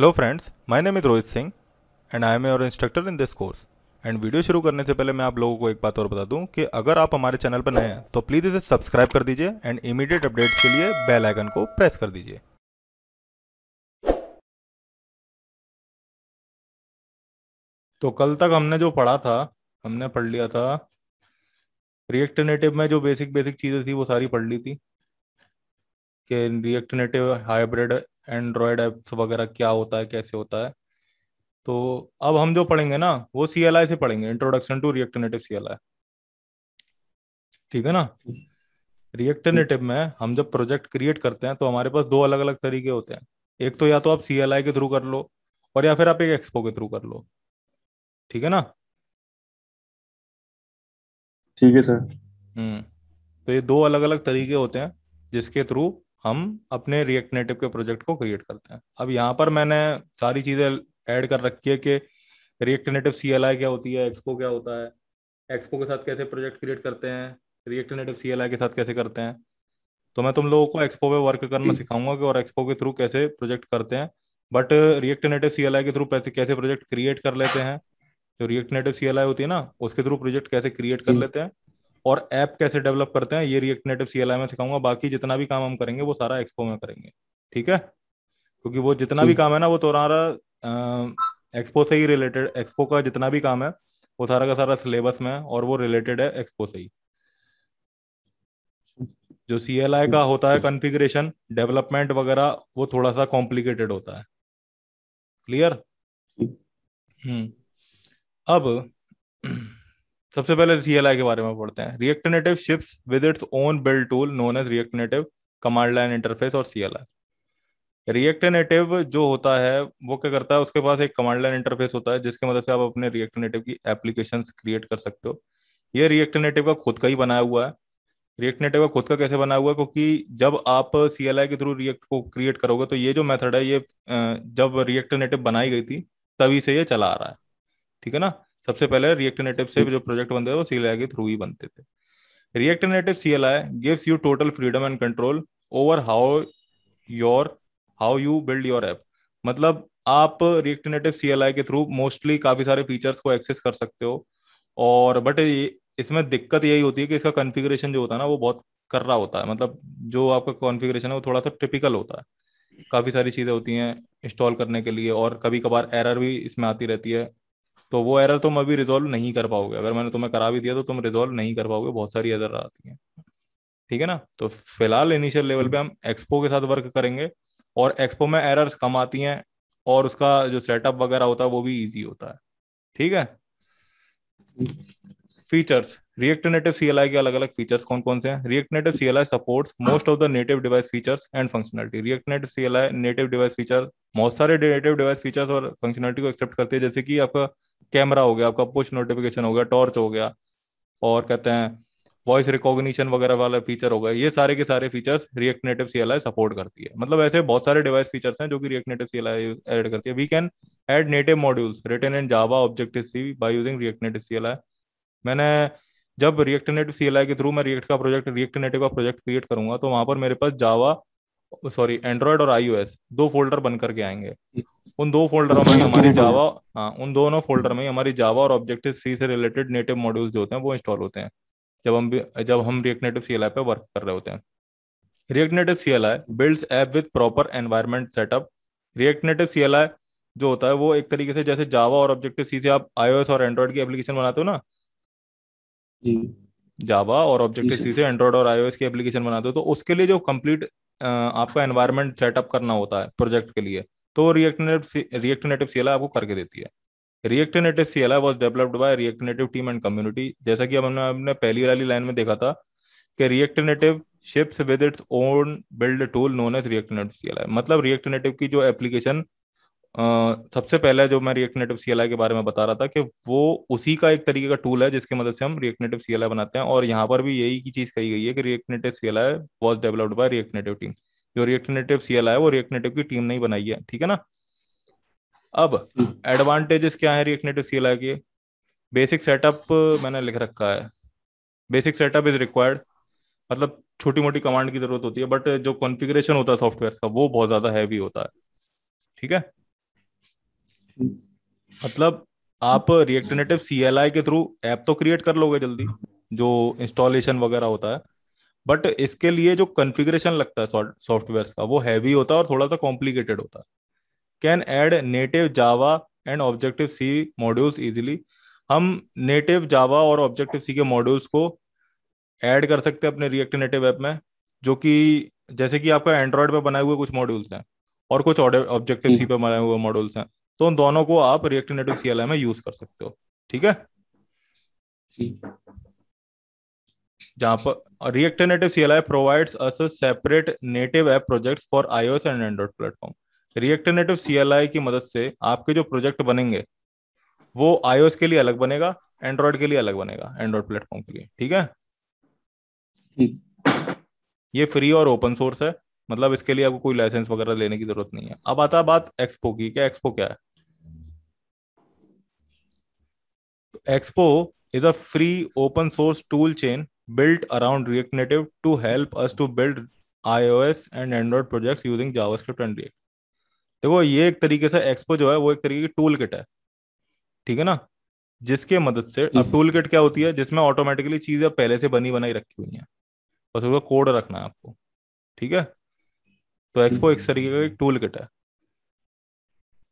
Hello friends my name is Rohit Singh and I am your instructor in this course and video शुरू करने से पहले मैं आप लोगों को एक बात और बता दूं कि अगर आप हमारे चैनल पर नए हैं तो प्लीज़ इसे सब्सक्राइब कर दीजिए एंड इमीडिएट अपडेट के लिए बेल आइकन को प्रेस कर दीजिए तो कल तक हमने जो पढ़ा था हमने पढ़ लिया था रिएक्टनेटिव में जो बेसिक बेसिक चीज़ें थी वो सारी पढ़ ली थी कि हाइब्रिड एंड्रॉयड एप्स वगैरह क्या होता है कैसे होता है तो अब हम जो पढ़ेंगे ना वो सी एल आई से पढ़ेंगे introduction to React Native C L I ठीक है ना रिएक्ट नेटिव में हम जब प्रोजेक्ट क्रिएट करते हैं तो हमारे पास दो अलग अलग तरीके होते हैं एक तो या तो आप सी एल आई के थ्रू कर लो और या फिर आप एक एक्सपो के थ्रू कर लो ठीक है ना ठीक है सर हम्म तो ये दो अलग अलग तरीके होते हैं जिसके थ्रू हम अपने रिएक्ट नेटिव के प्रोजेक्ट को क्रिएट करते हैं अब यहाँ पर मैंने सारी चीजें ऐड कर रखी है कि रिएक्ट नेटिव सी क्या होती है एक्सपो क्या होता है एक्सपो के साथ कैसे प्रोजेक्ट क्रिएट करते हैं रिएक्ट नेटिव सी के साथ कैसे करते हैं तो मैं तुम लोगों को एक्सपो पे वर्क करना हम्म। सिखाऊंगा कि और एक्सपो के थ्रू कैसे प्रोजेक्ट करते हैं बट रिएक्ट नेटिव सी के थ्रू कैसे प्रोजेक्ट क्रिएट कर लेते हैं जो रिएक्ट नेटिव सी होती है ना उसके थ्रू प्रोजेक्ट कैसे क्रिएट कर हम्म। लेते हैं और ऐप कैसे डेवलप करते हैं ये React Native C L I में सिखाऊंगा बाकी जितना भी काम हम करेंगे वो सारा एक्सपो में करेंगे ठीक है क्योंकि वो जितना भी काम है ना वो तो तुम्हारा एक्सपो से ही रिलेटेड एक्सपो का जितना भी काम है वो सारा का सारा सिलेबस में है और वो रिलेटेड है एक्सपो से ही जो सी एल आई का होता है कॉन्फ़िगरेशन डेवलपमेंट वगैरह वो थोड़ा सा कॉम्प्लिकेटेड होता है क्लियर हम्म अब सबसे पहले रियल के बारे में पढ़ते हैं React Native ships with its own build tool known as React Native command line interface और सीएलआई रिएक्ट नेटिव जो होता है वो क्या करता है उसके पास एक कमांड लाइन इंटरफेस होता है जिसके मदद मतलब से आप अपने रिएक्टनेटिव की एप्लीकेशन क्रिएट कर सकते हो ये रिएक्टनेटिव का खुद का ही बनाया हुआ है रिएक्टनेटिव का खुद का कैसे बना हुआ है क्योंकि जब आप सी के थ्रू रिएक्ट को क्रिएट करोगे तो ये जो मेथड है ये जब रिएक्टनेटिव बनाई गई थी तभी से ये चला आ रहा है ठीक है ना सबसे पहले रिएक्टर नेटिव से जो प्रोजेक्ट बनते थे वो सीएलआई के थ्रू ही बनते थे React Native CLI gives you total freedom and control over how your how you build your app मतलब आप रिएक्टर नेटिव सीएलआई के थ्रू मोस्टली काफी सारे फीचर्स को एक्सेस कर सकते हो और बट इसमें दिक्कत यही होती है कि इसका कॉन्फ़िगरेशन जो होता है ना वो बहुत कर रहा होता है मतलब जो आपका कॉन्फ़िगरेशन है वो थोड़ा सा टिपिकल होता है काफ़ी सारी चीज़ें होती हैं इंस्टॉल करने के लिए और कभी कभार एरर भी इसमें आती रहती है तो वो एरर तुम अभी रिजोल्व नहीं कर पाओगे अगर मैंने तुम्हें करा भी दिया तो तुम रिजोल्व नहीं कर पाओगे बहुत सारी एरर आती हैं ठीक है ना तो फिलहाल इनिशियल लेवल पे हम एक्सपो के साथ वर्क करेंगे और एक्सपो में एरर कम आती हैं और उसका जो सेटअप वगैरह होता है वो भी ईजी होता है ठीक है फीचर्स रिएक्ट नेटिव सीएलआई के अलग अलग फीचर्स कौन कौन से हैं React Native CLI supports most of the native device features and functionality React Native CLI native device feature बहुत सारे नेटिव डिवाइस फीचर्स और फंक्शनलिटी को एक्सेप्ट करते हैं जैसे कि आपका कैमरा हो गया आपका पुश नोटिफिकेशन हो गया टॉर्च हो गया और कहते हैं वॉइस रिकॉग्निशन वगैरह वाला फीचर हो गए ये सारे के सारे features React Native I support करती है मतलब ऐसे बहुत सारे डिवाइस फीचर्स हैं जो कि रिएक्ट नेटिव आई एड करती है we can add native modules written in Java Objective C by using React Native I मैंने जब रिएक्ट नेटिव आई के थ्रू मैं रिएक्ट का प्रोजेक्ट रिएक्ट नेटिव का प्रोजेक्ट क्रिएट करूंगा तो वहां पर मेरे पास जावा सॉरी एंड्रॉयड और आईओएस दो फोल्डर बन करके आएंगे उन दो फोल्डरों में हमारी जावा हाँ उन दोनों फोल्डर में हमारी जावा और ऑब्जेक्टिव सी से रिलेटेड नेटिव मॉड्यूल्स जो होते हैं वो इंस्टॉल होते हैं जब हम जब हम React Native C L I पे वर्क कर रहे होते हैं React Native C L I builds app with proper environment setup React Native C L I जो होता है वो एक तरीके से जैसे जावा और ऑब्जेक्टिव सी से आप आईओएस और एंड्रॉइड की एप्लीकेशन बनाते हो ना जावा और ऑब्जेक्टिव सी से एंड्रॉइड और आईओएस की एप्लीकेशन बनाते हो तो उसके लिए जो कंप्लीट आपका एनवायरमेंट सेटअप करना होता है प्रोजेक्ट के लिए तो रिएक्टिनेटिव रिएक्टिनेटिव सीएलआई आपको करके देती है React Native CLI was developed by React Native team and community जैसा कि हमने हमने पहली वाली लाइन में देखा था कि React Native ships with its own build tool known as React Native CLI मतलब रिएक्टिनेटिव की जो एप्लीकेशन Uh, सबसे पहले जो मैं रिएक्टिनेटिव सीएलआई के बारे में बता रहा था कि वो उसी का एक तरीके का टूल है जिसकी मदद से हम रिएक्टिनेटिव सीएलआई बनाते हैं और यहाँ पर भी यही की चीज कही गई है कि React Native CLI was developed by React Native team जो रिएक्ट नेटिव सीएल है वो रिएक्ट नेटिव की टीम नहीं बनाई है ठीक है ना अब एडवांटेजेस हम्म। क्या है रिएक्ट नेटिव सीएल के बेसिक सेटअप मैंने लिख रखा है बेसिक सेटअप इज रिक्वायर्ड मतलब छोटी मोटी कमांड की जरूरत होती है बट जो कॉन्फ़िगरेशन होता है सॉफ्टवेयर का वो बहुत ज्यादा हैवी होता है ठीक है हम्म। मतलब आप सी एल आई के थ्रू ऐप तो क्रिएट कर लोगे जल्दी जो इंस्टॉलेशन वगैरह होता है बट इसके लिए जो कॉन्फ़िगरेशन लगता है सॉफ्टवेयर का वो हैवी होता है और थोड़ा सा कॉम्प्लिकेटेड होता है can add native Java and Objective C modules easily हम नेटिव जावा और ऑब्जेक्टिव सी के मॉड्यूल्स को ऐड कर सकते हैं अपने रिएक्ट नेटिव ऐप में जो कि जैसे कि आपका एंड्रॉयड पर बनाए हुए कुछ मॉड्यूल्स हैं और कुछ ऑब्जेक्टिव सी पे बनाए हुए मॉड्यूल्स हैं तो उन दोनों को आप रिएक्ट नेटिव सी में यूज कर सकते हो ठीक है जहां पर React Native CLI provides us separate native app project for iOS and Android platform React Native I की मदद से आपके जो प्रोजेक्ट बनेंगे वो आईओ एस के लिए अलग बनेगा एंड्रॉइड के लिए अलग बनेगा एंड्रॉइड प्लेटफॉर्म के लिए ठीक है ये फ्री और ओपन सोर्स है मतलब इसके लिए आपको कोई लाइसेंस वगैरह लेने की जरूरत नहीं है अब आता बात एक्सपो की क्या एक्सपो क्या है Expo is a free open source tool chain built around React Native to help us to build iOS and Android projects using JavaScript and React. देखो ये एक तरीके से एक्सपो जो है वो एक तरीके की टूल किट है ठीक है ना जिसके मदद से अब टूल हम्म। किट क्या होती है जिसमें ऑटोमेटिकली चीजें पहले से बनी बनाई रखी हुई हैं बस उसका कोड रखना है आपको ठीक है तो एक्सपो एक तरीके का एक टूल किट है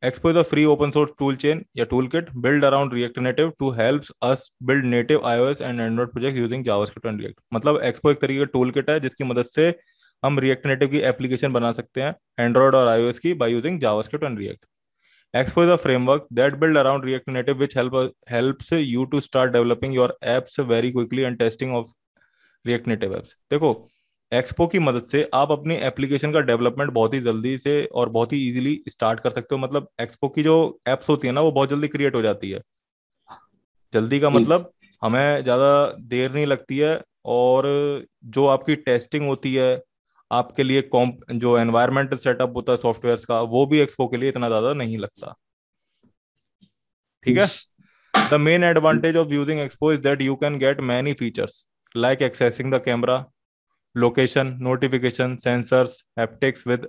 Expo is a free open source toolchain a toolkit built around React Native to helps us build native iOS and Android projects using JavaScript and React. मतलब Expo एक तरीके का toolkit है जिसकी मदद से हम React Native की application बना सकते हैं Android और iOS की by using JavaScript and React. Expo is a framework that build around React Native which help helps you to start developing your apps very quickly and testing of React Native apps. देखो Expo की मदद से आप अपने application का development बहुत ही जल्दी से और बहुत ही इजीली स्टार्ट कर सकते हो मतलब एक्सपो की जो एप्स होती है ना वो बहुत जल्दी क्रिएट हो जाती है जल्दी का मतलब हमें ज़्यादा देर नहीं लगती है और जो आपकी टेस्टिंग होती है आपके लिए कॉम्प जो एनवायरमेंट सेटअप होता है सॉफ्टवेयर का वो भी एक्सपो के लिए इतना ज़्यादा नहीं लगता ठीक है the main advantage of using Expo is that you can get many features like accessing the camera location notification sensors haptics with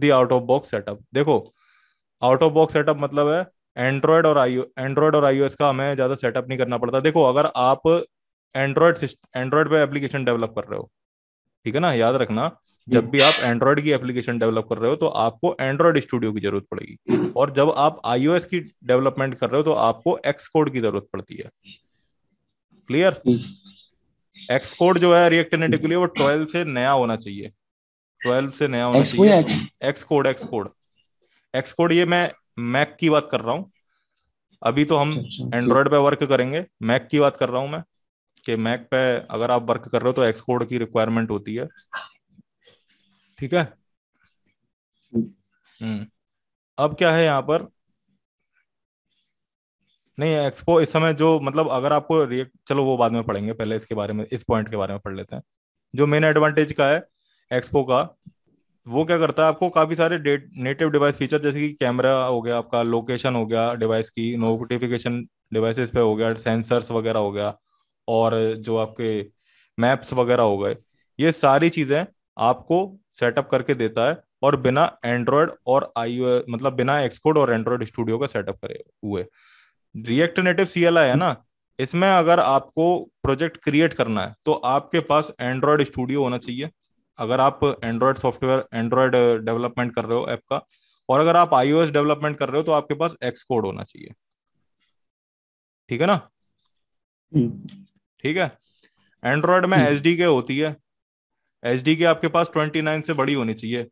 the out of box setup देखो आउट ऑफ बॉक्स सेटअप मतलब है Android और IO Android और iOS का हमें ज्यादा setup नहीं करना पड़ता देखो अगर आप एंड्रॉयड एंड्रॉयड पे एप्लीकेशन डेवलप कर रहे हो ठीक है ना याद रखना जब भी आप एंड्रॉयड की एप्लीकेशन डेवलप कर रहे हो तो आपको एंड्रॉयड स्टूडियो की जरूरत पड़ेगी और जब आप आईओएस की डेवलपमेंट कर रहे हो तो आपको एक्स कोड की जरूरत पड़ती है क्लियर एक्स कोड जो है रिएक्ट करने के लिए वो ट्वेल्व से नया होना चाहिए ट्वेल्व से नया होना चाहिए Xcode Xcode Xcode ये मैं मैक की बात कर रहा हूँ अभी तो हम एंड्रॉयड अच्छा, अच्छा, पे वर्क करेंगे मैक की बात कर रहा हूँ मैं कि मैक पे अगर आप वर्क कर रहे हो तो एक्स कोड की रिक्वायरमेंट होती है ठीक है हम्म अब क्या है यहाँ पर नहीं एक्सपो इस समय जो मतलब अगर आपको रिएक्ट चलो वो बाद में पढ़ेंगे पहले इसके बारे में इस पॉइंट के बारे में पढ़ लेते हैं जो मेन एडवांटेज का है एक्सपो का वो क्या करता है आपको काफी सारे नेटिव डिवाइस फीचर जैसे कि कैमरा हो गया आपका लोकेशन हो गया डिवाइस की नोटिफिकेशन डिवाइसेस पे हो गया सेंसर्स वगैरह हो गया और जो आपके मैप्स वगैरह हो गए ये सारी चीजें आपको सेटअप करके देता है और बिना एंड्रॉयड और आई मतलब बिना एक्सपोर्ट और एंड्रॉयड स्टूडियो का सेटअप करे हुए रिएक्ट नेटिव आई है ना इसमें अगर आपको प्रोजेक्ट क्रिएट करना है तो आपके पास एंड्रॉयड स्टूडियो होना चाहिए अगर आप एंड्रॉयड सॉफ्टवेयर एंड्रॉयड डेवलपमेंट कर रहे हो ऐप का और अगर आप आईओएस डेवलपमेंट कर रहे हो तो आपके पास एक्स कोड होना चाहिए ठीक है ना हम्म। ठीक है एंड्रॉयड में एच डी के होती है एच डी के आपके पास ट्वेंटी नाइन से बड़ी होनी चाहिए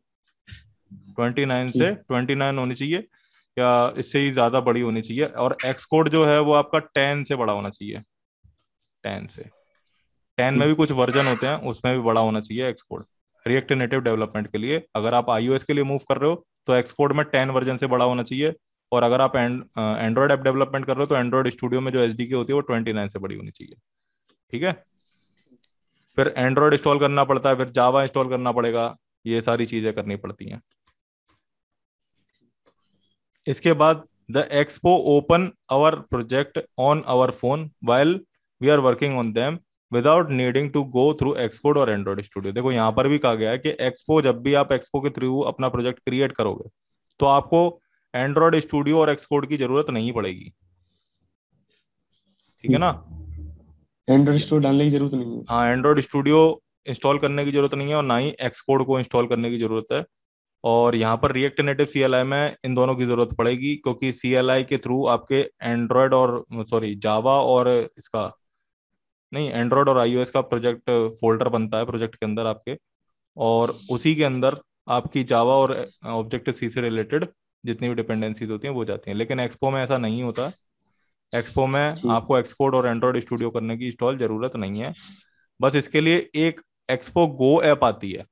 ट्वेंटी नाइन से ट्वेंटी हम्म। नाइन होनी चाहिए या इससे ही ज्यादा बड़ी होनी चाहिए और एक्स कोड जो है वो आपका टेन से बड़ा होना चाहिए टेन से टेन में भी कुछ वर्जन होते हैं उसमें भी बड़ा होना चाहिए Xcode React Native development के लिए अगर आप आईओएस के लिए मूव कर रहे हो तो एक्स कोड में टेन वर्जन से बड़ा होना चाहिए और अगर आप एंड्रॉयड ऐप डेवलपमेंट कर रहे हो तो एंड्रॉयड स्टूडियो में जो एस होती है वो ट्वेंटी नाइन से बड़ी होनी चाहिए ठीक है फिर एंड्रॉयड इंस्टॉल करना पड़ता है फिर जावा इंस्टॉल करना पड़ेगा ये सारी चीजें करनी पड़ती हैं इसके बाद the Expo open our project on our phone while we are working on them without needing to go through export और एंड्रॉइड स्टूडियो देखो यहाँ पर भी कहा गया है कि एक्सपो जब भी आप एक्सपो के थ्रू अपना प्रोजेक्ट क्रिएट करोगे तो आपको एंड्रॉइड स्टूडियो और एक्सपोर्ट की जरूरत नहीं पड़ेगी ठीक है ना एंड्रॉइड स्टूडियो डालने की जरूरत नहीं है हाँ एंड्रॉइड स्टूडियो इंस्टॉल करने की जरूरत नहीं है और ना ही एक्सपोर्ट को इंस्टॉल करने की जरूरत है और यहाँ पर रिएक्ट नेटिव सी में इन दोनों की जरूरत पड़ेगी क्योंकि सी एल आई के थ्रू आपके एंड्रॉयड और सॉरी जावा और इसका नहीं एंड्रॉयड और आईओएस का प्रोजेक्ट फोल्डर बनता है प्रोजेक्ट के अंदर आपके और उसी के अंदर आपकी जावा और ऑब्जेक्ट uh, सी से रिलेटेड जितनी भी डिपेंडेंसीज होती हैं वो जाती हैं लेकिन एक्सपो में ऐसा नहीं होता एक्सपो में हम्म। आपको एक्सपोर्ट और एंड्रॉयड स्टूडियो करने की इंस्टॉल जरूरत नहीं है बस इसके लिए एक एक्सपो गो ऐप आती है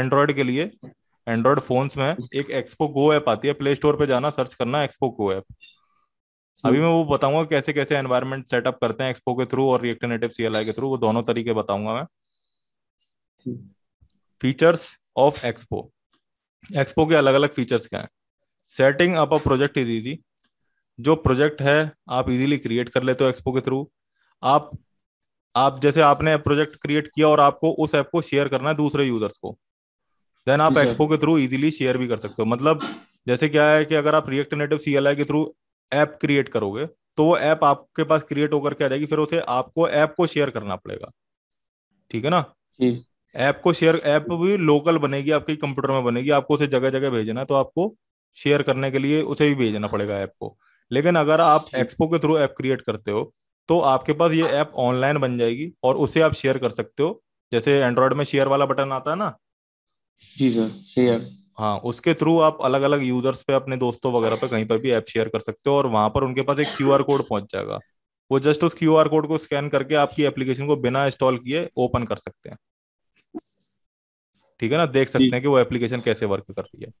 एंड्रॉयड के लिए एंड्रॉइड फोन्स में एक एक्सपो गो ऐप आती है प्ले स्टोर पे जाना सर्च करना एक्सपो गो ऐप अभी हम्म। मैं वो बताऊंगा कैसे कैसे एनवायरमेंट सेटअप करते हैं एक्सपो के थ्रू और रिएक्टिव नेटिव सीएलआई के थ्रू वो दोनों तरीके बताऊंगा मैं फीचर्स ऑफ एक्सपो एक्सपो के अलग अलग फीचर्स क्या हैं setting up a project is easy जो प्रोजेक्ट है आप इजीली क्रिएट कर लेते हो एक्सपो के थ्रू आप आप जैसे आपने प्रोजेक्ट क्रिएट किया और आपको उस ऐप को शेयर करना है दूसरे यूजर्स को देन आप एक्सपो के थ्रू इजीली शेयर भी कर सकते हो मतलब जैसे क्या है कि अगर आप रिएक्ट नेटिव सीएलआई के थ्रू ऐप क्रिएट करोगे तो वो ऐप आपके पास क्रिएट होकर के आ जाएगी फिर उसे आपको ऐप को शेयर करना पड़ेगा ठीक है ना ऐप को शेयर ऐप भी लोकल बनेगी आपके कंप्यूटर में बनेगी आपको उसे जगह जगह भेजना है तो आपको शेयर करने के लिए उसे भी भेजना पड़ेगा ऐप को लेकिन अगर आप एक्सपो के थ्रू ऐप क्रिएट करते हो तो आपके पास ये ऐप ऑनलाइन बन जाएगी और उसे आप शेयर कर सकते हो जैसे एंड्रॉयड में शेयर वाला बटन आता है ना जी सर शेयर हाँ उसके थ्रू आप अलग अलग यूजर्स पे अपने दोस्तों वगैरह पे कहीं पर भी ऐप शेयर कर सकते हो और वहां पर उनके पास एक क्यू कोड पहुंच जाएगा वो जस्ट उस क्यू कोड को स्कैन करके आपकी एप्लीकेशन को बिना इंस्टॉल किए ओपन कर सकते हैं ठीक है ना देख सकते हैं कि वो एप्लीकेशन कैसे वर्क कर रही है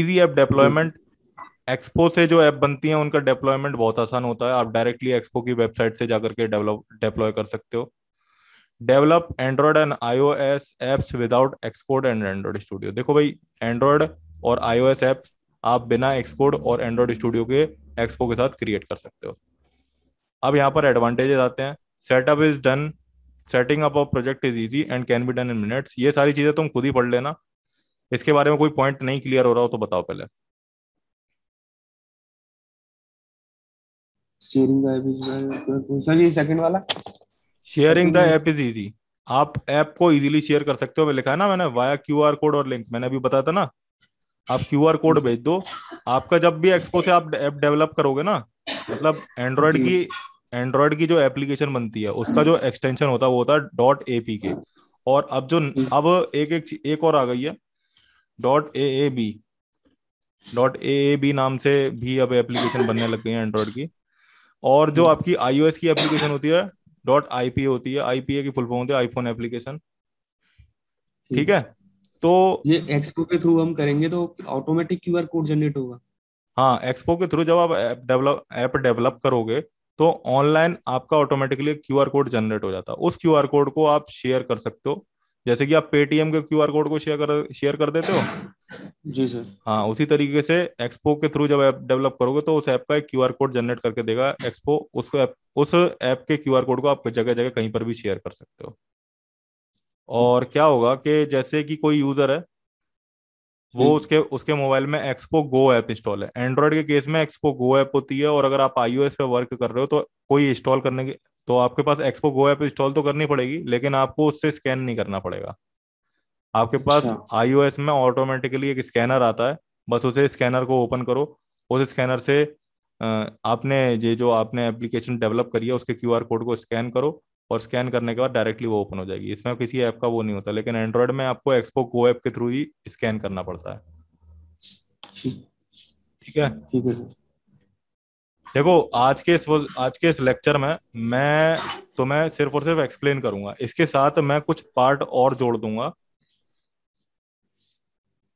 इजी ऐप डेप्लॉयमेंट एक्सपो से जो ऐप बनती है उनका डेप्लॉयमेंट बहुत आसान होता है आप डायरेक्टली एक्सपो की वेबसाइट से जाकर के डेवलप डेप्लॉय कर सकते हो develop Android and iOS apps without export and Android Studio देखो भाई एंड्रॉयड और आईओएस एप्स आप बिना एक्सपोर्ट और एंड्रॉयड स्टूडियो के एक्सपो के साथ क्रिएट कर सकते हो अब यहाँ पर एडवांटेजेस आते हैं setup is done setting up of project is easy and can be done in minutes ये सारी चीजें तुम खुद ही पढ़ लेना इसके बारे में कोई पॉइंट नहीं क्लियर हो रहा हो तो बताओ पहले शेयरिंग सर ये सेकंड वाला sharing the app is easy आप ऐप को इजीली शेयर कर सकते हो मैं लिखा है ना मैंने वाया क्यूआर कोड और लिंक मैंने अभी बताया था ना आप क्यूआर कोड भेज दो आपका जब भी एक्सपो से आप ऐप डेवलप करोगे ना मतलब एंड्रॉइड की एंड्रॉइड की जो एप्लीकेशन बनती है उसका जो एक्सटेंशन होता है वो होता है डॉट ए पी के और अब जो अब एक एक एक और आ गई है dot A A B dot A A B नाम से भी अब एप्लीकेशन बनने लग गई है एंड्रॉइड की और जो आपकी आईओएस की एप्लीकेशन होती है डॉट आईपीए होती है आईपीए की फुल फॉर्म होती है आईफोन एप्लीकेशन ठीक है तो ये एक्सपो के थ्रू हम करेंगे तो ऑटोमेटिक क्यूआर कोड जनरेट होगा हाँ एक्सपो के थ्रू जब आप ऐप डेवलप ऐप डेवलप करोगे तो ऑनलाइन आपका ऑटोमेटिकली क्यूआर कोड जनरेट हो जाता है उस क्यूआर कोड को आप शेयर कर सकते हो जैसे कि आप पेटीएम के क्यू कोड को शेयर कर शेयर कर देते हो जी सर हाँ उसी तरीके से एक्सपो के थ्रू जब ऐप डेवलप करोगे तो उस ऐप का एक क्यू कोड जनरेट करके देगा एक्सपो उसको एप, उस ऐप के क्यू कोड को आप जगह जगह कहीं पर भी शेयर कर सकते हो और क्या होगा कि जैसे कि कोई यूजर है वो उसके उसके मोबाइल में एक्सपो गो ऐप इंस्टॉल है एंड्रॉइड के केस में एक्सपो गो ऐप होती है और अगर आप आईओएस पे वर्क कर रहे हो तो कोई इंस्टॉल करने की तो आपके पास एक्सपो गो ऐप इंस्टॉल तो करनी पड़ेगी लेकिन आपको उससे स्कैन नहीं करना पड़ेगा आपके पास आईओएस अच्छा। में ऑटोमेटिकली एक स्कैनर आता है बस उसे स्कैनर को ओपन करो उस स्कैनर से आपने ये जो आपने एप्लीकेशन डेवलप करी है उसके क्यूआर कोड को स्कैन करो और स्कैन करने के बाद डायरेक्टली वो ओपन हो जाएगी इसमें किसी ऐप का वो नहीं होता लेकिन एंड्रॉयड में आपको एक्सपो गो ऐप के थ्रू ही स्कैन करना पड़ता है ठीक है ठीक है देखो आज के इस आज के इस लेक्चर में मैं तुम्हें तो सिर्फ और सिर्फ एक्सप्लेन करूंगा इसके साथ मैं कुछ पार्ट और जोड़ दूंगा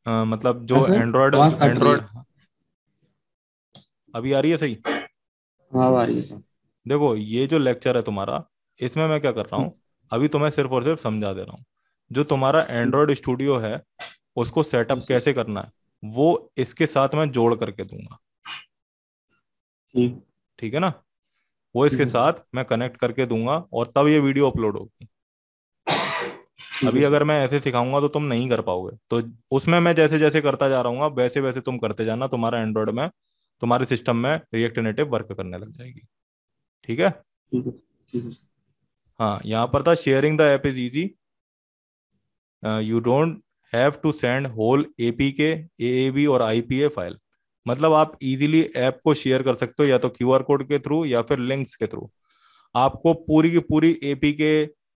आ, मतलब जो एंड्रॉइड अच्छा। एंड्रॉइड अभी आ रही है सही हाँ, आ रही है सर देखो ये जो लेक्चर है तुम्हारा इसमें मैं क्या कर रहा हूँ अभी तुम्हें तो सिर्फ और सिर्फ समझा दे रहा हूँ जो तुम्हारा एंड्रॉयड स्टूडियो है उसको सेटअप अच्छा। कैसे करना है वो इसके साथ मैं जोड़ करके दूंगा हम्म। ठीक है ना वो इसके हम्म। साथ मैं कनेक्ट करके दूंगा और तब ये वीडियो अपलोड होगी अभी अगर मैं ऐसे सिखाऊंगा तो तुम नहीं कर पाओगे तो उसमें मैं जैसे जैसे करता जा रहा वैसे वैसे तुम करते जाना तुम्हारा एंड्रॉयड में तुम्हारे सिस्टम में रिएक्ट नेटिव वर्क करने लग जाएगी ठीक है हाँ यहाँ पर था sharing the app is easy you don't have to send whole APK B और आईपीए फाइल मतलब आप इजीली ऐप को शेयर कर सकते हो या तो क्यूआर कोड के थ्रू या फिर लिंक्स के थ्रू आपको पूरी की पूरी एपी के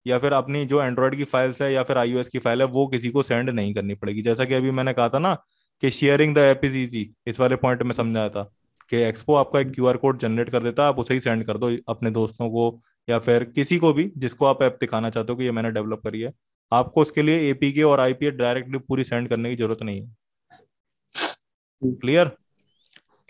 या फिर अपनी जो एंड्रॉयड की फाइल्स है या फिर आईओएस की फाइल है वो किसी को सेंड नहीं करनी पड़ेगी जैसा कि अभी मैंने कहा था ना कि sharing the app is easy इस वाले पॉइंट में समझाया था कि एक्सपो आपका एक क्यूआर कोड जनरेट कर देता है आप उसे ही सेंड कर दो अपने दोस्तों को या फिर किसी को भी जिसको आप ऐप दिखाना चाहते हो कि ये मैंने डेवलप करी है आपको उसके लिए एपीके और आईपीए डायरेक्टली पूरी सेंड करने की जरूरत नहीं है क्लियर hmm.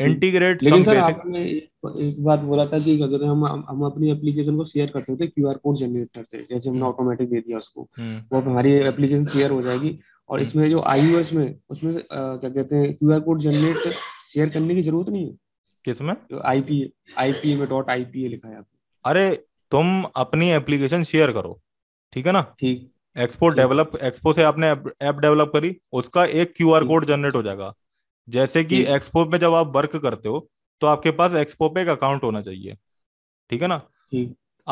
Integrate hmm. लेकिन सर आपने एक बात बोला था कि अगर हम हम अपनी एप्लीकेशन को शेयर कर सकते हैं क्यूआर कोड जनरेटर से जैसे हमने ऑटोमेटिक hmm. दे दिया उसको hmm. वो हमारी एप्लीकेशन शेयर हो जाएगी और इसमें जो आईओएस में उसमें क्या कहते हैं क्यूआर कोड जनरेट शेयर करने की जरूरत नहीं है किसमें आईपीए आईपीए में डॉट आईपीए लिखा है आपने अरे तुम अपनी एप्लीकेशन शेयर करो ठीक है ना ठीक एक्सपो डेवलप एक्सपो से आपने ऐप डेवलप करी उसका एक क्यूआर कोड जनरेट हो जाएगा जैसे कि एक्सपो में जब आप वर्क करते हो तो आपके पास एक्सपो पे एक अकाउंट होना चाहिए ठीक है ना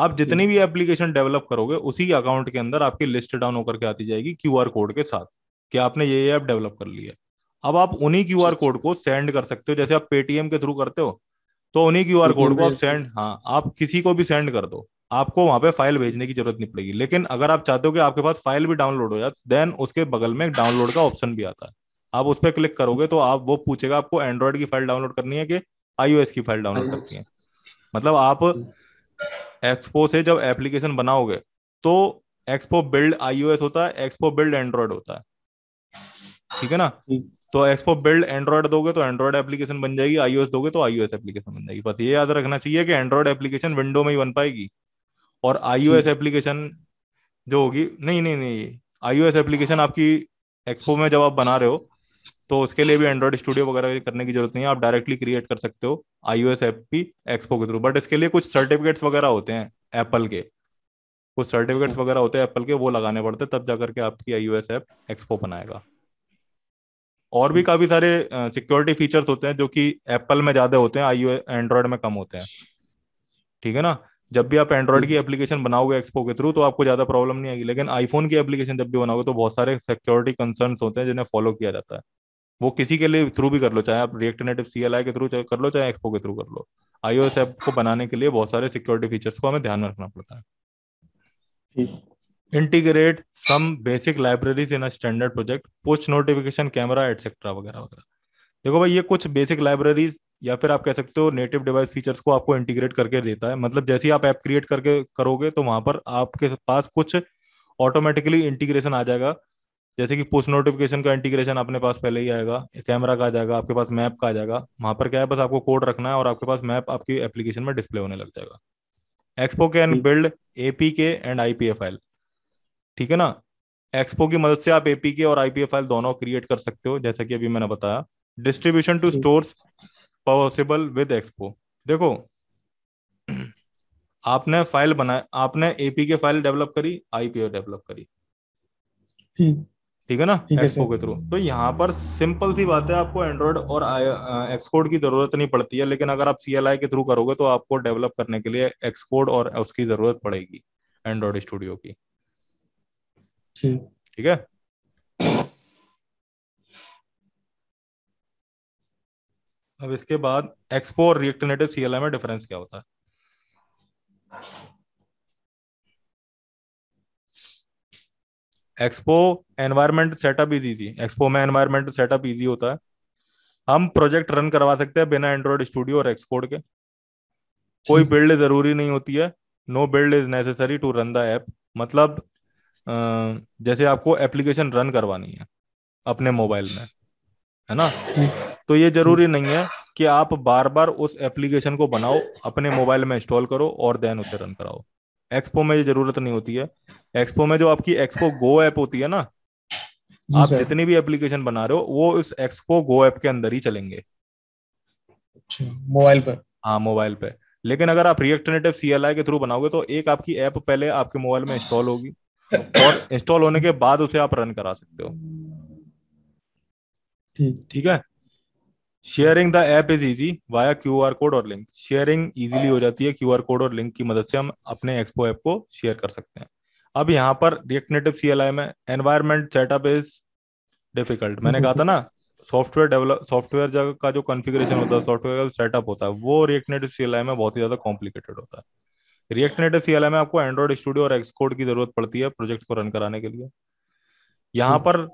आप जितनी भी एप्लीकेशन डेवलप करोगे उसी अकाउंट के अंदर आपकी लिस्ट डाउन होकर के आती जाएगी क्यू कोड के साथ कि आपने ये ऐप डेवलप कर लिया अब आप उन्हीं क्यू कोड को सेंड कर सकते हो जैसे आप पेटीएम के थ्रू करते हो तो उन्हीं क्यू कोड को आप सेंड हाँ आप किसी को भी सेंड कर दो आपको वहां पे फाइल भेजने की जरूरत नहीं पड़ेगी लेकिन अगर आप चाहते हो कि आपके पास फाइल भी डाउनलोड हो जाए देन उसके बगल में डाउनलोड का ऑप्शन भी आता है आप उस पर क्लिक करोगे तो आप वो पूछेगा आपको एंड्रॉयड की फाइल डाउनलोड करनी है कि आईओएस की फाइल डाउनलोड करनी है मतलब आप एक्सपो से जब एप्लीकेशन बनाओगे तो एक्सपो बिल्ड आईओएस होता है एक्सपो बिल्ड एंड्रॉयड होता है ठीक है ना तो एक्सपो बिल्ड एंड्रॉयड दोगे तो एंड्रॉयड एप्लीकेशन बन जाएगी आईओएस दोगे तो आईओएस एप्लीकेशन बन जाएगी बस ये याद रखना चाहिए कि एंड्रॉयड एप्लीकेशन विंडो में ही बन पाएगी और आईओएस एप्लीकेशन जो होगी नहीं नहीं नहीं आईओएस एप्लीकेशन आपकी एक्सपो में जब आप बना रहे हो तो उसके लिए भी एंड्रॉइड स्टूडियो वगैरह करने की जरूरत नहीं है आप डायरेक्टली क्रिएट कर सकते हो आई ओ एस एप भी एक्सपो के थ्रू बट इसके लिए कुछ सर्टिफिकेट्स वगैरह होते हैं एप्पल के कुछ सर्टिफिकेट्स हम्म। वगैरह होते हैं एप्पल के वो लगाने पड़ते हैं तब जा करके आपकी आई एस एप एक्सपो बनाएगा और भी हम्म। काफी सारे सिक्योरिटी फीचर्स होते हैं जो कि एप्पल में ज्यादा होते हैं आई एंड्रॉयड में कम होते हैं ठीक है ना जब भी आप एंड्रॉयड हम्म। की एप्लीकेशन बनाओगे एक्सपो के थ्रू तो आपको ज्यादा प्रॉब्लम नहीं आएगी लेकिन आईफोन की एप्लीकेशन जब भी बनाओगे तो बहुत सारे सिक्योरिटी कंसर्न होते हैं जिन्हें फॉलो किया जाता है वो किसी के लिए थ्रू भी कर लो चाहे आप रिएक्ट नेटिव आई के थ्रू कर लो चाहे एक्सपो के थ्रू कर लो आईओ एस एप को बनाने के लिए बहुत सारे सिक्योरिटी फीचर्स को हमें ध्यान में रखना पड़ता है integrate some basic libraries in a standard project push notification camera etcetera वगैरह वगैरह देखो भाई ये कुछ बेसिक लाइब्रेरीज या फिर आप कह सकते हो नेटिव डिवाइस फीचर्स को आपको इंटीग्रेट करके देता है मतलब जैसे ही आप ऐप क्रिएट करके करोगे तो वहां पर आपके पास कुछ ऑटोमेटिकली इंटीग्रेशन आ जाएगा जैसे कि पुश नोटिफिकेशन का इंटीग्रेशन अपने पास पहले ही आएगा कैमरा का आ जाएगा आपके पास मैप का आ जाएगा वहां पर क्या है बस आपको कोड रखना है और आपके पास मैप आपकी एप्लीकेशन में डिस्प्ले होने लग जाएगा Expo can build AP K and F file ठीक है ना एक्सपो की मदद से आप एपी के और आईपीए फाइल दोनों क्रिएट कर सकते हो जैसा कि अभी मैंने बताया distribution to store possible with Expo देखो आपने फाइल बनाया आपने एपी के फाइल डेवलप करी आईपीओ डेवलप करी ठीक है ना एक्सपो के थ्रू तो यहाँ पर सिंपल सी बात है आपको एंड्रॉइड और एक्सकोड की जरूरत नहीं पड़ती है लेकिन अगर आप सीएलआई के थ्रू करोगे तो आपको डेवलप करने के लिए एक्सकोड और उसकी जरूरत पड़ेगी एंड्रॉइड स्टूडियो की ठीक है अब इसके बाद एक्सपो और रिएक्ट नेटिव सीएलआई में डिफरेंस क्या होता है एक्सपो एनवायरमेंट सेटअप इजी थी एक्सपो में एनवायरमेंट सेटअप इजी होता है हम प्रोजेक्ट रन करवा सकते हैं बिना एंड्रॉयड स्टूडियो और एक्सपोर्ट के कोई बिल्ड जरूरी नहीं होती है no build is necessary to run the app मतलब जैसे आपको एप्लीकेशन रन करवानी है अपने मोबाइल में है ना तो ये जरूरी नहीं है कि आप बार बार उस एप्लीकेशन को बनाओ अपने मोबाइल में इंस्टॉल करो और देन उसे रन कराओ एक्सपो में जरूरत नहीं होती है एक्सपो में जो आपकी एक्सपो गो ऐप होती है ना आप जितनी भी एप्लीकेशन बना रहे हो वो इस एक्सपो गो ऐप के अंदर ही चलेंगे मोबाइल अच्छा, पर हाँ मोबाइल पे लेकिन अगर आप रिएक्ट नेटिव सीएलआई के थ्रू बनाओगे तो एक आपकी ऐप पहले आपके मोबाइल में इंस्टॉल होगी और इंस्टॉल होने के बाद उसे आप रन करा सकते हो ठीक ठीक है sharing the app is easy via Q R code और लिंक शेयरिंग इजीली हो जाती है क्यू आर कोड और लिंक की मदद से हम अपने एक्सपो ऐप को शेयर कर सकते हैं अब यहाँ पर React Native C L I में एनवायरमेंट सेटअप इज डिफिकल्ट मैंने कहा था ना सॉफ्टवेयर डेवलप सॉफ्टवेयर का जो कॉन्फ़िगरेशन होता है सॉफ्टवेयर का सेटअप होता है वो React Native C L I में बहुत ही ज्यादा कॉम्प्लिकेटेड होता है React Native C L I में आपको एंड्रॉइड स्टूडियो और एक्सकोड की जरूरत पड़ती है प्रोजेक्ट को रन कराने के लिए यहाँ hmm. पर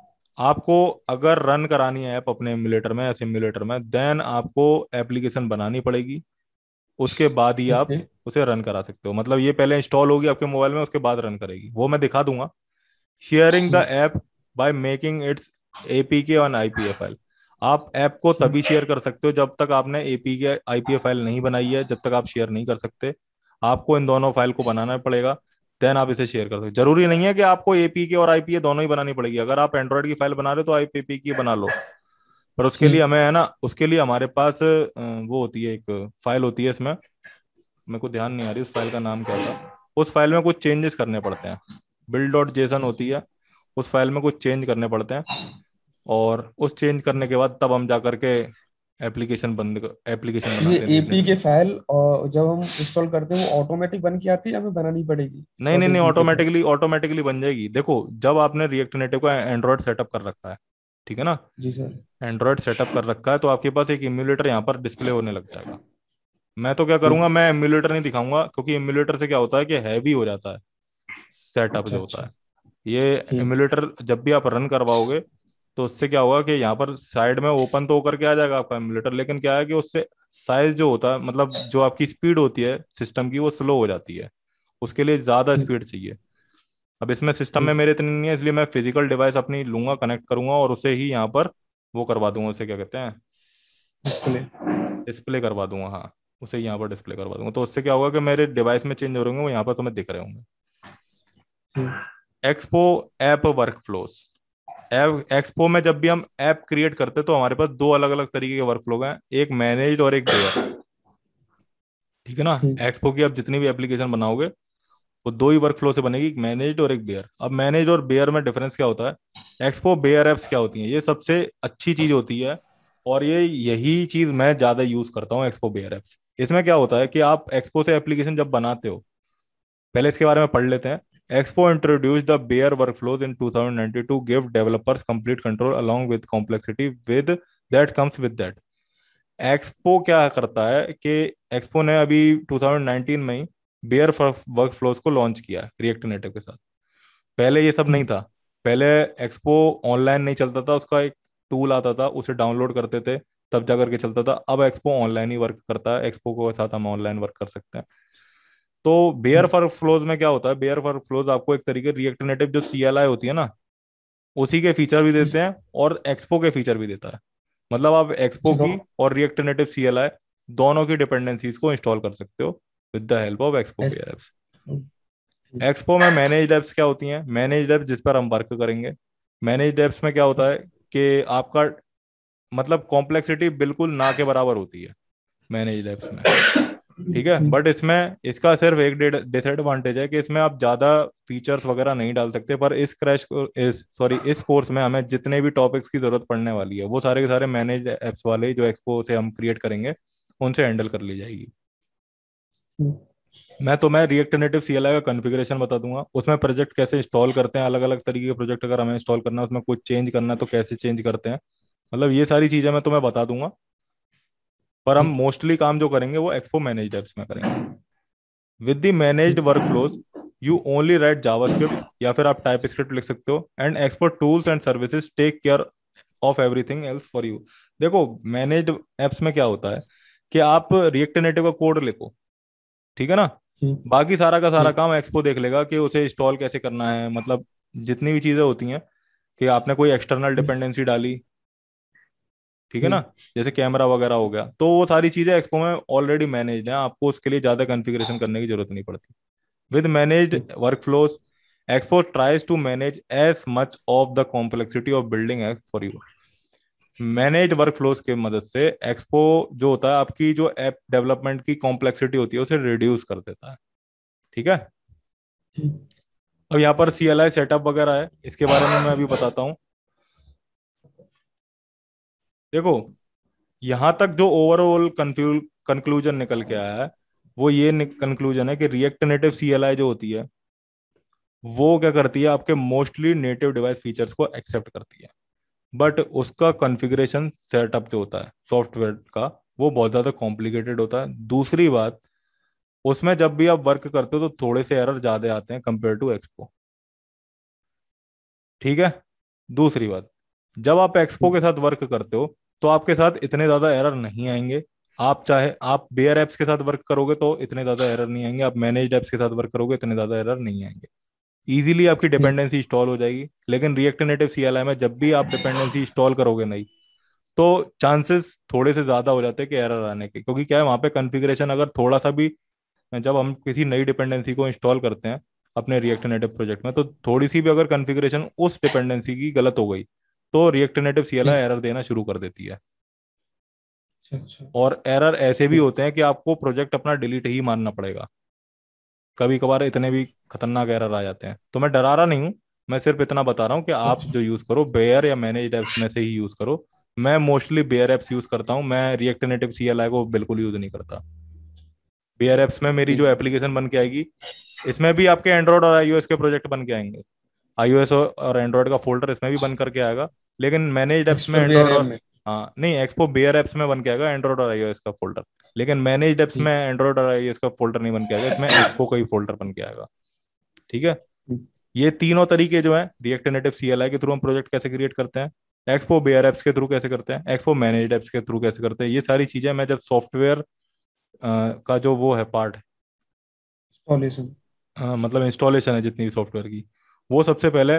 आपको अगर रन करानी है ऐप अपने एम्यूलेटर में सिमुलेटर में देन आपको एप्लीकेशन बनानी पड़ेगी उसके बाद ही आप उसे रन करा सकते हो मतलब ये पहले इंस्टॉल होगी आपके मोबाइल में उसके बाद रन करेगी वो मैं दिखा दूंगा sharing the app by making its APK on IPA file आप ऐप को तभी शेयर हम्म। कर सकते हो जब तक आपने एपीके आईपीएफ फाइल नहीं बनाई है जब तक आप शेयर नहीं कर सकते आपको इन दोनों फाइल को बनाना पड़ेगा देन आप इसे शेयर कर सकते जरूरी नहीं है कि आपको एपीके और आईपीए दोनों ही बनानी पड़ेगी अगर आप एंड्रॉइड की फाइल बना रहे हो तो आईपीपी की बना लो पर उसके लिए हम्म। हमें है ना उसके लिए हमारे पास वो होती है एक फाइल होती है इसमें मेरे को ध्यान नहीं आ रही उस फाइल का नाम क्या था उस फाइल में कुछ चेंजेस करने पड़ते हैं बिल्ड डॉट जेसन होती है उस फाइल में कुछ चेंज करने पड़ते हैं और उस चेंज करने के बाद तब हम जा करके एप्लीकेशन बंद एप्लीकेशन ये हैं एपी के फाइल और जब हम इंस्टॉल करते हैं वो ऑटोमेटिक बन के आती है हमें बनानी पड़ेगी नहीं नहीं नहीं ऑटोमेटिकली ऑटोमेटिकली बन जाएगी देखो जब आपने रिएक्ट नेटिव का एंड्रॉइड सेटअप कर रखा है ठीक है ना जी सर एंड्रॉइड सेटअप कर रखा है तो आपके पास एक इम्यूलेटर यहाँ पर डिस्प्ले होने लग जाएगा मैं तो क्या करूंगा मैं इम्यूलेटर नहीं दिखाऊंगा क्योंकि इम्यूलेटर से क्या होता है कि हैवी हो जाता है सेटअप अच्छा, जो होता अच्छा। है ये इम्यूलेटर जब भी आप रन करवाओगे तो उससे क्या होगा कि यहाँ पर साइड में ओपन तो होकर के आ जाएगा आपका एमुलेटर लेकिन क्या है कि उससे साइज जो होता है मतलब जो आपकी स्पीड होती है सिस्टम की वो स्लो हो जाती है उसके लिए ज्यादा स्पीड हम्म। चाहिए अब इसमें सिस्टम में हम्म। मेरे इतनी नहीं है इसलिए मैं फिजिकल डिवाइस अपनी लूंगा कनेक्ट करूंगा और उसे ही यहाँ पर वो करवा दूंगा उसे क्या कहते हैं डिस्प्ले डिस्प्ले करवा दूंगा हाँ उसे यहाँ पर डिस्प्ले करवा दूंगा तो उससे क्या होगा कि मेरे डिवाइस में चेंज हो रहे होंगे वो यहाँ पर तुम्हें दिख रहे होंगे Expo app workflows Expo में जब भी हम ऐप क्रिएट करते तो हमारे पास दो अलग अलग तरीके के वर्क फ्लो हैं एक मैनेज्ड और एक डेवर ठीक है ना एक्सपो हम्म। की आप जितनी भी एप्लीकेशन बनाओगे वो दो ही वर्क फ्लो से बनेगी एक मैनेज्ड और एक बेयर अब मैनेज और बेयर में डिफरेंस क्या होता है एक्सपो बेयर एप्स क्या होती है ये सबसे अच्छी चीज होती है और ये यही चीज मैं ज्यादा यूज करता हूँ एक्सपो बेयर एप्स इसमें क्या होता है कि आप एक्सपो से एप्लीकेशन जब बनाते हो पहले इसके बारे में पढ़ लेते हैं Expo introduced the bear workflows in 2019 to give developers complete control along with complexity with that comes with that. Expo क्या करता है कि Expo ने अभी 2019 में bear बेयर वर्क को लॉन्च किया React Native के साथ पहले ये सब नहीं था पहले Expo ऑनलाइन नहीं चलता था उसका एक टूल आता था उसे डाउनलोड करते थे तब जा करके चलता था अब एक्सपो ऑनलाइन ही वर्क करता है एक्सपो के साथ हम ऑनलाइन वर्क कर सकते हैं तो बेयर फर्क फ्लोज में क्या होता है बेयर फर्क फ्लोज आपको एक तरीके रिएक्टनेटिव जो सी एल आई होती है ना उसी के फीचर भी देते हैं और एक्सपो के फीचर भी देता है मतलब आप एक्सपो की और सी एल आई दोनों की डिपेंडेंसीज को इंस्टॉल कर सकते हो with the help of Expo के एप्स एक्सपो में मैनेज एप्स क्या होती हैं मैनेज एप्स जिस पर हम वर्क करेंगे मैनेज एप्स में क्या होता है कि आपका मतलब कॉम्प्लेक्सिटी बिल्कुल ना के बराबर होती है मैनेज एप्स में ठीक है बट हम्म। इसमें इसका सिर्फ एक डिसएडवांटेज है कि इसमें आप ज्यादा फीचर्स वगैरह नहीं डाल सकते पर इस क्रैश इस सॉरी इस कोर्स में हमें जितने भी टॉपिक्स की जरूरत पड़ने वाली है वो सारे के सारे मैनेज एप्स वाले जो एक्सपो से हम क्रिएट करेंगे उनसे हैंडल कर ली जाएगी हम्म। मैं तो मैं रिएक्ट नेटिव सीएलआई का कॉन्फ़िगरेशन बता दूंगा उसमें प्रोजेक्ट कैसे इंस्टॉल करते हैं अलग अलग तरीके के प्रोजेक्ट अगर हमें इंस्टॉल करना है उसमें कुछ चेंज करना है तो कैसे चेंज करते हैं मतलब ये सारी चीजें मैं तुम्हें बता दूंगा पर हम मोस्टली हम्म। काम जो करेंगे वो एक्सपो मैनेज एप्स में करेंगे with the managed flows you only write JavaScript या फिर आप टाइप स्क्रिप्ट लिख सकते हो and Expo tools and services take care of everything else for you देखो मैनेज एप्स में क्या होता है कि आप रिएक्ट नेटिव का कोड लिखो ठीक है ना बाकी सारा का सारा काम एक्सपो देख लेगा कि उसे इंस्टॉल कैसे करना है मतलब जितनी भी चीजें होती हैं कि आपने कोई एक्सटर्नल हम्म। डिपेंडेंसी डाली ठीक है ना हम्म। जैसे कैमरा वगैरह हो गया तो वो सारी चीजें एक्सपो में ऑलरेडी मैनेज है आपको उसके लिए ज्यादा कंफिग्रेशन करने की जरूरत नहीं पड़ती with manage workflows Expo tries to manage as much of the complexity of building X for you manage workflows के मदद से एक्सपो जो होता है आपकी जो ऐप डेवलपमेंट की कॉम्प्लेक्सिटी होती है उसे रिड्यूस कर देता है ठीक है हम्म। अब यहाँ पर सी एल आई सेटअप वगैरह है इसके बारे में मैं अभी बताता हूँ देखो यहां तक जो ओवरऑल कंक्लूजन निकल के आया है वो ये कंक्लूजन है कि रिएक्ट नेटिव सीएलआई जो होती है वो क्या करती है आपके मोस्टली नेटिव डिवाइस फीचर्स को एक्सेप्ट करती है बट उसका कॉन्फ़िगरेशन सेटअप जो होता है सॉफ्टवेयर का वो बहुत ज़्यादा कॉम्प्लिकेटेड होता है दूसरी बात उसमें जब भी आप वर्क करते हो तो थोड़े से एरर ज़्यादा आते हैं कंपेयर टू एक्सपो ठीक है दूसरी बात जब आप एक्सपो के साथ वर्क करते हो तो आपके साथ इतने ज्यादा एरर नहीं आएंगे आप चाहे आप बेयर एप्स के साथ वर्क करोगे तो इतने ज्यादा एरर नहीं आएंगे आप मैनेज एप्स के साथ वर्क करोगे इतने ज्यादा एरर नहीं आएंगे इजीली आपकी डिपेंडेंसी हम्म। इंस्टॉल हो जाएगी लेकिन रिएक्ट नेटिव सीएलआई में जब भी आप डिपेंडेंसी इंस्टॉल करोगे नहीं तो चांसेस थोड़े से ज्यादा हो जाते हैं कि एरर आने के क्योंकि क्या है वहां पे कॉन्फ़िगरेशन अगर थोड़ा सा भी जब हम किसी नई डिपेंडेंसी को इंस्टॉल करते हैं अपने रिएक्ट नेटिव प्रोजेक्ट में तो थोड़ी सी भी अगर कॉन्फ़िगरेशन उस डिपेंडेंसी की गलत हो गई तो रिएक्टनेटिव सीएलआई एरर देना शुरू कर देती है अच्छा, अच्छा। और एरर ऐसे भी हम्म। होते हैं कि आपको प्रोजेक्ट अपना डिलीट ही मानना पड़ेगा कभी कभार इतने भी खतरनाक एरर आ जाते हैं तो मैं डरा रहा नहीं हूँ मैं सिर्फ इतना बता रहा हूँ कि आप अच्छा। जो यूज करो बेयर या मैनेज एप्स में से ही यूज करो मैं मोस्टली बेयर एप्स यूज करता हूँ मैं रिएक्टनेटिव सीएलआई को बिल्कुल यूज नहीं करता बेयर एप्स में मेरी हम्म। जो एप्लीकेशन बन के आएगी इसमें भी आपके एंड्रॉयड और आईओएस के प्रोजेक्ट बन के आएंगे आईओएस और एंड्रॉयड का फोल्डर इसमें भी हाँ। बन करके आएगा लेकिन मैनेज एप्स में एंड्रॉइड और हाँ नहीं एक्सपो बेयर एप्स में बन के आएगा एंड्रॉइड और आईओएस का फोल्डर लेकिन मैनेज एप्स में एंड्रॉइड और आईओएस का फोल्डर नहीं बन के आएगा इसमें एक्सपो का ही फोल्डर बन के आएगा ठीक है ये तीनों तरीके जो है रिएक्ट नेटिव सीएलआई के थ्रू हम प्रोजेक्ट कैसे क्रिएट करते हैं एक्सपो बेयर एप्स के थ्रू कैसे करते हैं एक्सपो मैनेज एप्स के थ्रू कैसे करते हैं ये सारी चीजें मैं जब सॉफ्टवेयर का जो वो है पार्ट इंस्टॉलेशन मतलब इंस्टॉलेशन है जितनी सॉफ्टवेयर की वो सबसे पहले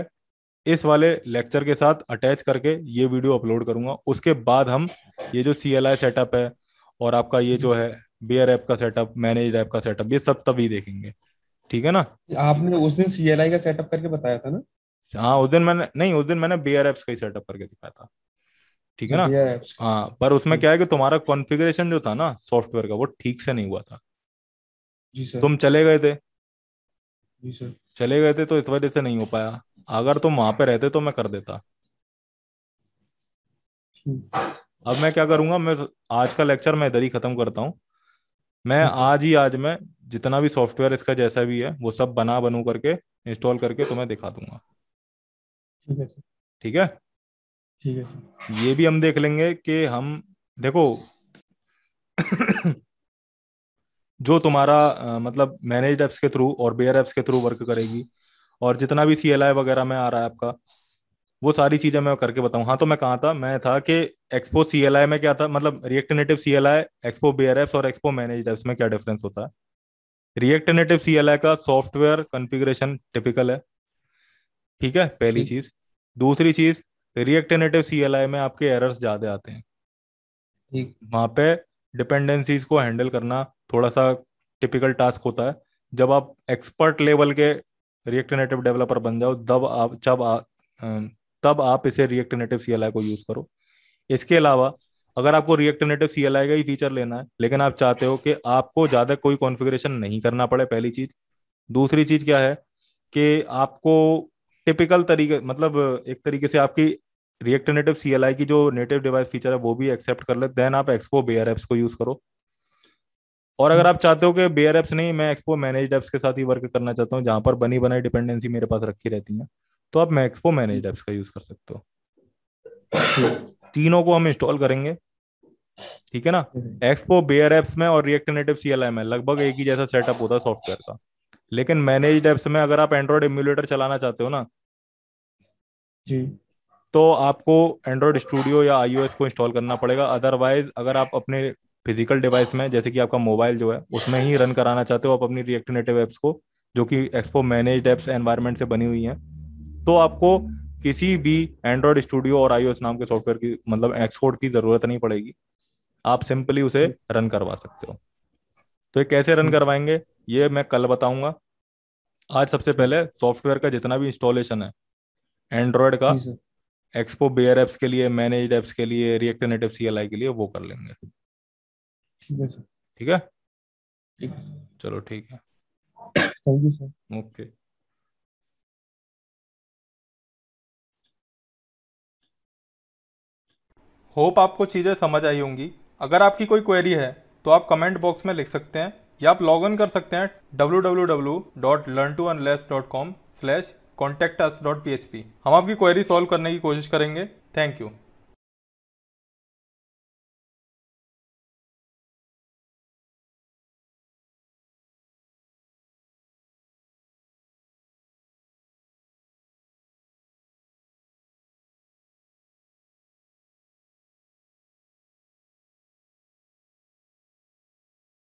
इस वाले लेक्चर के साथ अटैच करके ये वीडियो अपलोड करूंगा उसके बाद हम ये जो सी एल आई सेटअप है और आपका ये जो है बियर ऐप का सेटअप मैनेज ऐप का सेटअप ये सब तभी देखेंगे ठीक है ना आपने उस दिन सी एल आई का सेटअप करके बताया था ना हाँ उस दिन मैंने नहीं उस दिन मैंने बियर एप्स का ही सेटअप करके दिखाया था ठीक है ना हाँ पर उसमें क्या है कि तुम्हारा कॉन्फ़िगरेशन जो था ना सॉफ्टवेयर का वो ठीक से नहीं हुआ था जी सर तुम चले गए थे जी सर चले गए थे तो इस वजह से नहीं हो पाया अगर तुम वहां पे रहते तो मैं कर देता हम्म। अब मैं क्या करूंगा मैं आज का लेक्चर मैं इधर ही खत्म करता हूँ मैं हम्म। आज ही आज मैं जितना भी सॉफ्टवेयर इसका जैसा भी है वो सब बना बनू करके इंस्टॉल करके तुम्हें दिखा दूंगा ठीक है सर ठीक है ठीक है सर ये भी हम देख लेंगे कि हम देखो जो तुम्हारा मतलब मैनेज एप्स के थ्रू और बेयर एप्स के थ्रू वर्क करेगी और जितना भी सी एल आई वगैरह में आ रहा है आपका वो सारी चीजें मैं करके बताऊँ हाँ तो मैं कहा था मैं था कि एक्सपो सी एल आई में क्या था मतलब React Native C L I Expo R F और एक्सपो मैनेज एप्स में क्या डिफरेंस होता है रिएक्टनेटिव सी एल आई का सॉफ्टवेयर कॉन्फ़िगरेशन टिपिकल है ठीक है पहली चीज दूसरी चीज रिएक्टनेटिव सी एल आई में आपके एरर्स ज्यादा आते हैं वहां पे डिपेंडेंसीज को हैंडल करना थोड़ा सा टिपिकल टास्क होता है जब आप एक्सपर्ट लेवल के रिएक्ट नेटिव डेवलपर बन जाओ तब आप जब आ, तब आप इसे रिएक्ट नेटिव सी को यूज करो इसके अलावा अगर आपको रिएक्ट नेटिव सी का ही फीचर लेना है लेकिन आप चाहते हो कि आपको ज्यादा कोई कॉन्फ़िगरेशन नहीं करना पड़े पहली चीज दूसरी चीज क्या है कि आपको टिपिकल तरीके मतलब एक तरीके से आपकी रिएक्ट नेटिव सी की जो नेटिव डिवाइस फीचर है वो भी एक्सेप्ट कर ले देन आप एक्सपो बेयर एप्स को यूज करो और अगर हम्म। आप चाहते हो कि बेयर एप्स नहीं मैं एक्सपो मैनेज एप्स के साथ ही वर्क करना चाहता हूँ जहां पर बनी बनाई डिपेंडेंसी मेरे पास रखी रहती है तो आप मैं एक्सपो मैनेज एप्स का यूज कर सकते हो तीनों को हम इंस्टॉल करेंगे ठीक है ना एक्सपो बेयर एप्स में और रिएक्ट नेटिव सीएलआई में लगभग एक ही जैसा सेटअप होता है सॉफ्टवेयर का लेकिन मैनेज एप्स में अगर आप एंड्रॉइड एम्यूलेटर चलाना चाहते हो ना जी तो आपको एंड्रॉयड स्टूडियो या आईओएस को इंस्टॉल करना पड़ेगा अदरवाइज अगर आप अपने फिजिकल डिवाइस में जैसे कि आपका मोबाइल जो है उसमें ही रन कराना चाहते हो आप अपनी रिएक्ट नेटिव एप्स को जो कि एक्सपो मैनेज एप्स एनवायरमेंट से बनी हुई है तो आपको किसी भी एंड्रॉयड स्टूडियो और आईओएस नाम के सॉफ्टवेयर की मतलब एक्सपोर्ट की जरूरत नहीं पड़ेगी आप सिंपली उसे रन करवा सकते हो तो ये कैसे रन करवाएंगे ये मैं कल बताऊंगा आज सबसे पहले सॉफ्टवेयर का जितना भी इंस्टॉलेशन है एंड्रॉयड का एक्सपो बेयर एप्स के लिए मैनेज एप्स के लिए रिएक्ट नेटिव आई के लिए वो कर लेंगे ठीक है सर ठीक है ठीक है चलो ठीक है thank you sir okay hope आपको चीज़ें समझ आई होंगी अगर आपकी कोई क्वेरी है तो आप कमेंट बॉक्स में लिख सकते हैं या आप लॉग इन कर सकते हैं W W W dot learn to un slash P H P हम आपकी क्वेरी सॉल्व करने की कोशिश करेंगे थैंक यू